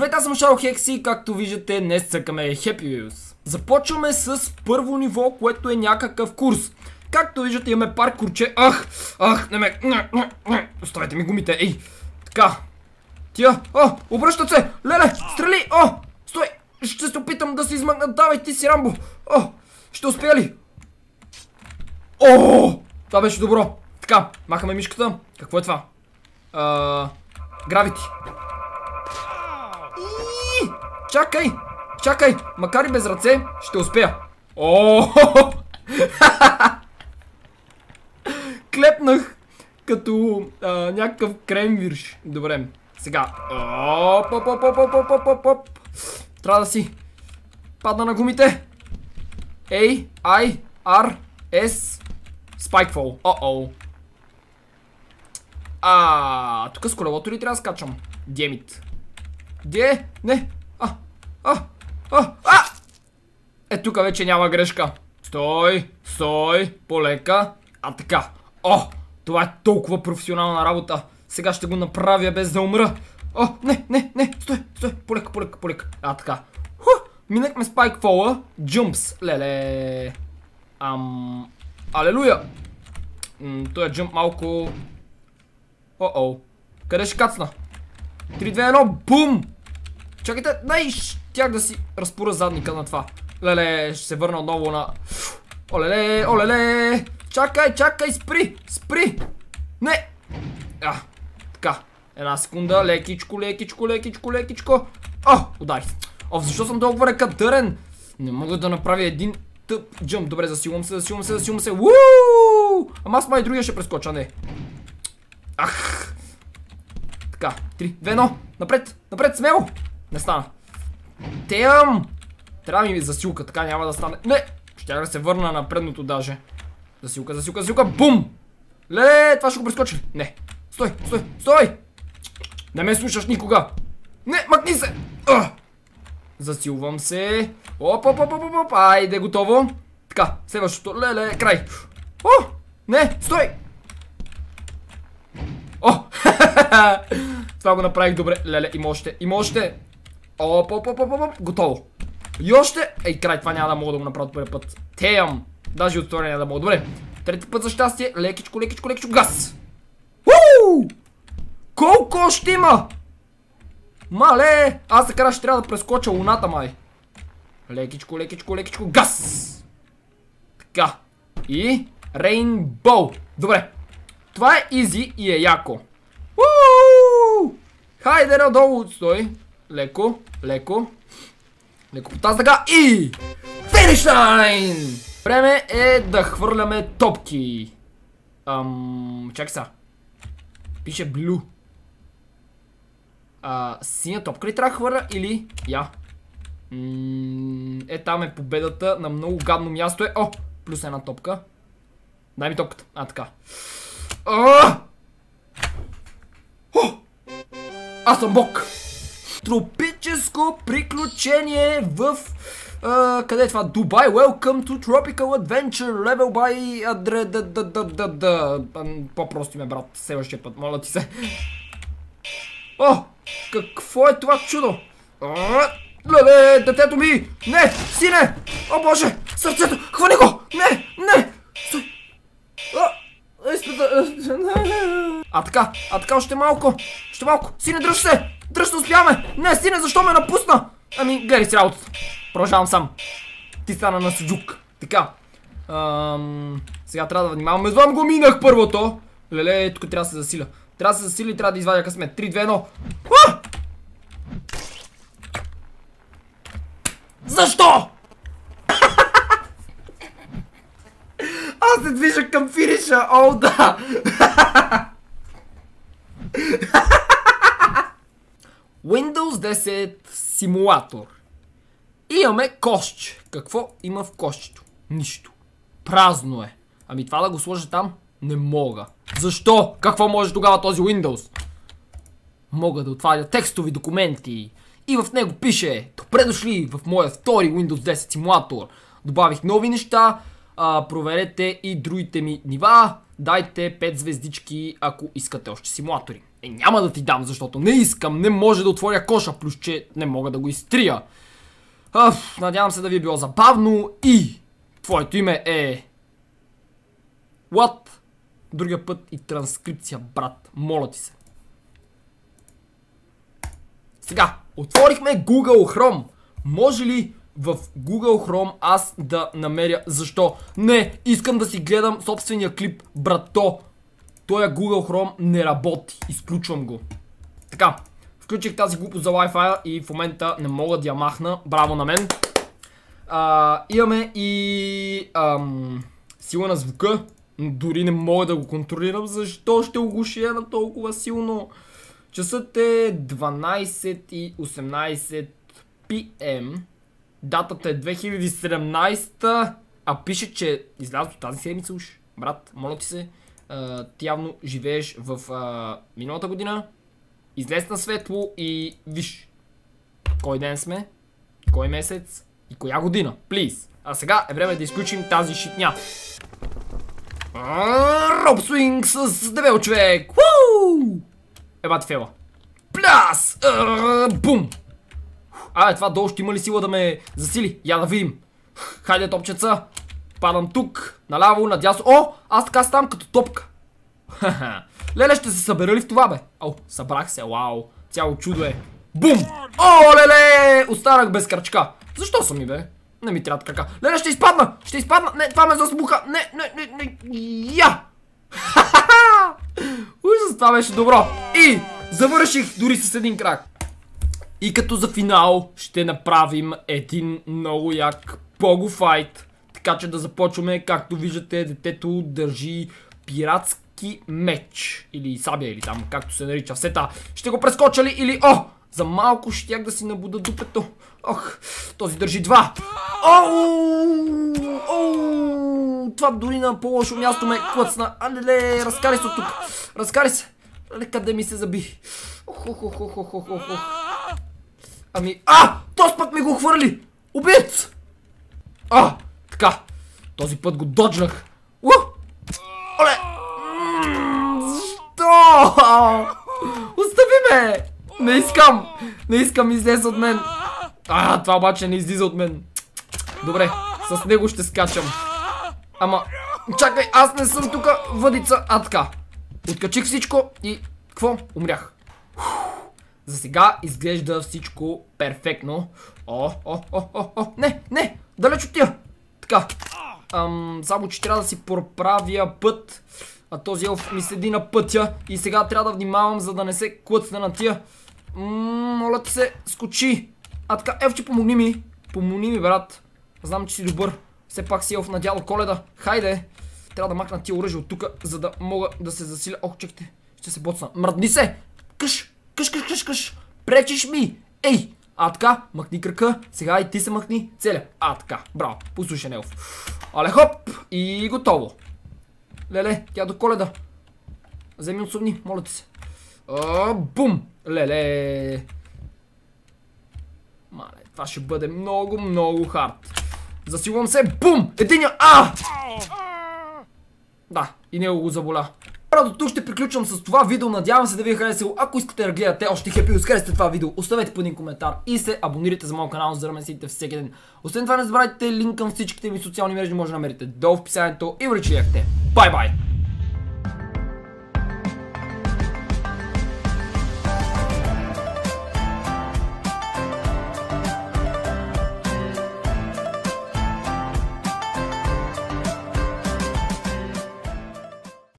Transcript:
Здравейте, аз съм Шаро Хекси и както виждате днес цъкаме Happy Wheels. Започваме с първо ниво, което е някакъв курс. Както виждате имаме паркурче. Ах, ах, не ме, не, не, не. Оставете ми гумите, ей. Така. Тя, о, обръщат се. Леле, стрели, о, стой. Ще се опитам да се измъкна. Давай ти си, Рамбо. О, ще успея ли? О, това беше добро. Така, махаме мишката. Какво е това? А, гравити. Чакай! Чакай! Макар и без ръце, ще успея. О! Клепнах като някакъв кремвирш. Добре, сега. Оп, оп, оп, оп, оп, оп, Трябва да си. Падна на гумите. A, I, R, S. Spikefall. О-о. А, тук с колелото ли трябва да скачам? Демит. Де? Не. А! А! А! Е, тук вече няма грешка. Стой, стой, полека. А така. О, това е толкова професионална работа. Сега ще го направя без да умра. О, не, не, не, стой, стой, полека, полека, полека. А така. Ху, минахме фола, джумпс, леле. Ам, алелуя. Той е джумп малко... О-о. Къде ще кацна? 3, 2, 1, бум! Чакайте, най... Ш... Тях да си разпора задника на това. Леле, ще се върна отново на... Олеле, олеле! Чакай, чакай, спри! Спри! Не! А, така. Една секунда, лекичко, лекичко, лекичко, лекичко. О, удари. О, защо съм толкова ръкадърен? Не мога да направя един тъп джъмп. Добре, засилвам се, засилвам се, засилвам се. Уу! Ама аз май другия ще прескоча, не. Ах! Така, три, две, 1. Напред, напред, смело! Не стана. Дем! Трябва да ми засилка, така няма да стане. Не! Ще да се върна на предното даже. Засилка, засилка, засилка, бум! Ле, това ще го прескочи. Не. Стой, стой, стой! Не ме слушаш никога. Не, мъкни се! А! Засилвам се. Оп, оп, оп, оп, оп, айде, готово. Така, следващото. Леле, край. О! Не, стой! О! Това го направих добре. Леле, има още, има още. Оп, оп, оп, оп, оп, готово. И още... Ей, край, това няма да мога да го направя първия път. Теям. Даже от това няма да мога. Добре. Трети път за щастие. Лекичко, лекичко, лекичко. Газ. Уу! Колко още има? Мале! Аз така ще трябва да прескоча луната, май. Лекичко, лекичко, лекичко. Газ! Така. И... Рейнбоу. Добре. Това е изи и е яко. Уу! Хайде надолу, стой. Леко, леко. Леко по тази така и... Финиш лайн! Време е да хвърляме топки. Ам... Чакай са. Пише блю. А, синя топка ли трябва да хвърля или... Я. М е, там е победата на много гадно място е... О! Плюс една топка. Дай ми топката. А, така. А! О! Аз съм бок! тропическо приключение в... къде е това? Дубай. Welcome to Tropical Adventure. Level by... Адре... По-прости ме, брат. Следващия път. Моля ти се. О! Какво е това чудо? Леле, детето ми! Не! Сине! О, боже! Сърцето! Хвани го! Не! Не! Стой! О! Истата... Е, А така, а така още малко. Още малко. Сине, дръж се! Дръж се, успяваме! Не, сине, защо ме напусна? Ами, гледай си работата. Продължавам сам. Ти стана на суджук. Така. Сега трябва да внимаваме. Едвам го минах първото. Леле, тук трябва да се засиля. Трябва да се засили и трябва да извадя късмет. 3, 2, едно. Защо? Аз се движа към финиша. О, да! Windows 10 симулатор. И имаме кошче. Какво има в кошчето? Нищо. Празно е. Ами това да го сложа там? Не мога. Защо? Какво може тогава този Windows? Мога да отваря текстови документи. И в него пише Добре дошли в моя втори Windows 10 симулатор. Добавих нови неща. проверете и другите ми нива дайте 5 звездички, ако искате още симулатори. Е, няма да ти дам, защото не искам, не може да отворя коша, плюс че не мога да го изтрия. Аф, надявам се да ви е било забавно и твоето име е... What? Другия път и транскрипция, брат. Моля ти се. Сега, отворихме Google Chrome. Може ли в Google Chrome аз да намеря защо. Не, искам да си гледам собствения клип, брато. Той Google Chrome не работи. Изключвам го. Така, включих тази глупост за Wi-Fi и в момента не мога да я махна. Браво на мен. А, имаме и ам, сила на звука. Дори не мога да го контролирам. Защо ще оглушия на толкова силно? Часът е 12 и 18 PM. Датата е 2017, а пише, че излязло тази седмица уж. Брат, моля ти се, ти явно живееш в миналата година. Излез на светло и виж кой ден сме, кой месец и коя година. Плиз. А сега е време да изключим тази шитня. Роб Свинг с дебел човек! Ебат фела. Пляс! Бум! А, е, това долу ще има ли сила да ме засили? Я да видим. Хайде, топчеца. Падам тук, наляво, надясно. О, аз така ставам като топка. Леле, ще се събера ли в това, бе? О, събрах се, вау. Цяло чудо е. Бум! О, леле! Останах без крачка. Защо съм ми, бе? Не ми трябва крака. Леле, ще изпадна! Ще изпадна! Не, това ме засмуха! Не, не, не, не! Я! ха Ужас, това беше добро! И завърших дори с един крак. И като за финал ще направим един много як Fight. Така че да започваме, както виждате, детето държи пиратски меч. Или сабия, или там, както се нарича. Сета, ще го прескоча ли или... О! За малко щях да си набуда дупето. Ох, този държи два. Оу! Оу! Това дори на по-лошо място ме клъцна. Алеле, разкари се от тук. Разкари се. Къде ми се заби? Ох, ох, ох, ох, ох, ох, ох. Ами... А! Този път ми го хвърли! Убиец! А! Така. Този път го доджнах. У! Оле! Що? Остави ме! Не искам! Не искам, излез от мен. А, това обаче не излиза от мен. Добре, с него ще скачам. Ама, чакай, аз не съм тука въдица. А, така. Откачих всичко и... Какво? Умрях. За сега изглежда всичко перфектно. О, о, о, о, о, не, не, далеч от тия. Така. Ам, само, че трябва да си проправя път. А този елф ми седи на пътя. И сега трябва да внимавам, за да не се клъцне на тия. моля ти се, скочи. А така, елфче, помогни ми. Помогни ми, брат. Знам, че си добър. Все пак си елф на дядо Коледа. Хайде. Трябва да махна тия оръжие от тука, за да мога да се засиля. Ох, чекте. Ще се боцна. Мръдни се! Къш! Къш, къш, къш, къш! Пречиш ми! Ей! А така, махни кръка, сега и ти се махни, целя. А така, браво, послушай Нелф, Але хоп, и готово. Леле, тя до коледа. Вземи отсъмни, моля ти се. бум! Леле! Мале, това ще бъде много, много хард. Засилвам се, бум! Единя, а! Да, и него го заболя. До тук ще приключвам с това видео, надявам се да ви е харесало. Ако искате да гледате още хепи, Wheels, това видео, оставете по един коментар и се абонирайте за моят канал, за да ме следите всеки ден. Освен това не забравяйте линк към всичките ми социални мрежи, може да намерите долу в описанието и речияхте. Бай бай!